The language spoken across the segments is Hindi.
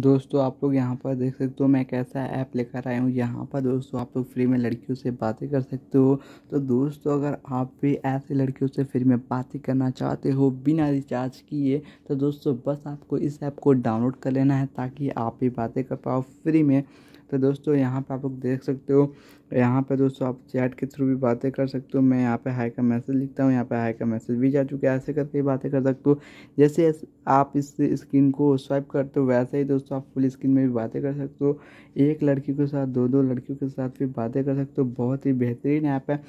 दोस्तों आप लोग यहाँ पर देख सकते हो मैं कैसा ऐप लेकर आया हूँ यहाँ पर दोस्तों आप लोग फ्री में लड़कियों से बातें कर सकते हो तो दोस्तों अगर आप भी ऐसे लड़कियों से फ्री में बातें करना चाहते हो बिना रिचार्ज किए तो दोस्तों बस आपको इस ऐप को डाउनलोड कर लेना है ताकि आप भी बातें कर पाओ फ्री में तो दोस्तों यहाँ पे आप लोग देख सकते हो यहाँ पे दोस्तों आप चैट के थ्रू भी बातें कर सकते हो मैं यहाँ पे हाई का मैसेज लिखता हूँ यहाँ पे हाई का मैसेज भी जा चुका है ऐसे करके बातें कर सकते हो जैसे आप इस स्क्रीन को स्वाइप करते हो वैसे ही दोस्तों आप फुल स्क्रीन में भी बातें कर सकते हो एक लड़की के साथ दो दो लड़कियों के साथ भी बातें कर सकते हो बहुत ही बेहतरीन ऐप है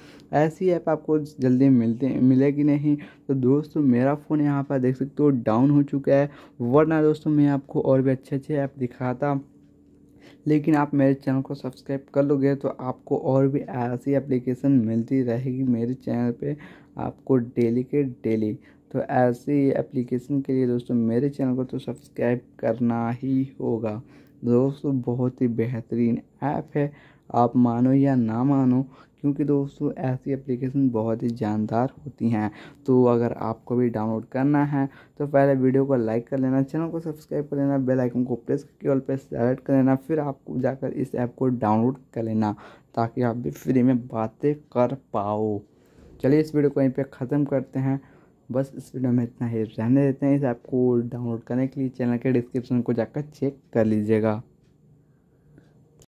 ऐसी ऐप आपको जल्दी मिलते मिलेगी नहीं तो दोस्तों मेरा फ़ोन यहाँ पर देख सकते हो डाउन हो चुका है वरना दोस्तों मैं आपको और भी अच्छे अच्छे ऐप दिखाता लेकिन आप मेरे चैनल को सब्सक्राइब कर लोगे तो आपको और भी ऐसी एप्लीकेशन मिलती रहेगी मेरे चैनल पे आपको डेली के डेली तो ऐसी एप्लीकेशन के लिए दोस्तों मेरे चैनल को तो सब्सक्राइब करना ही होगा दोस्तों बहुत ही बेहतरीन ऐप है आप मानो या ना मानो क्योंकि दोस्तों ऐसी एप्लीकेशन बहुत ही जानदार होती हैं तो अगर आपको भी डाउनलोड करना है तो पहले वीडियो को लाइक कर लेना चैनल को सब्सक्राइब कर लेना बेल आइकन को प्रेस करके ऑल पे सेलेक्ट कर लेना फिर आपको जाकर इस ऐप को डाउनलोड कर लेना ताकि आप भी फ्री में बातें कर पाओ चलिए इस वीडियो को यहीं पर ख़त्म करते हैं बस इस वीडियो में इतना ही रहने देते हैं इस ऐप को डाउनलोड करने के लिए चैनल के डिस्क्रिप्शन को जाकर चेक कर लीजिएगा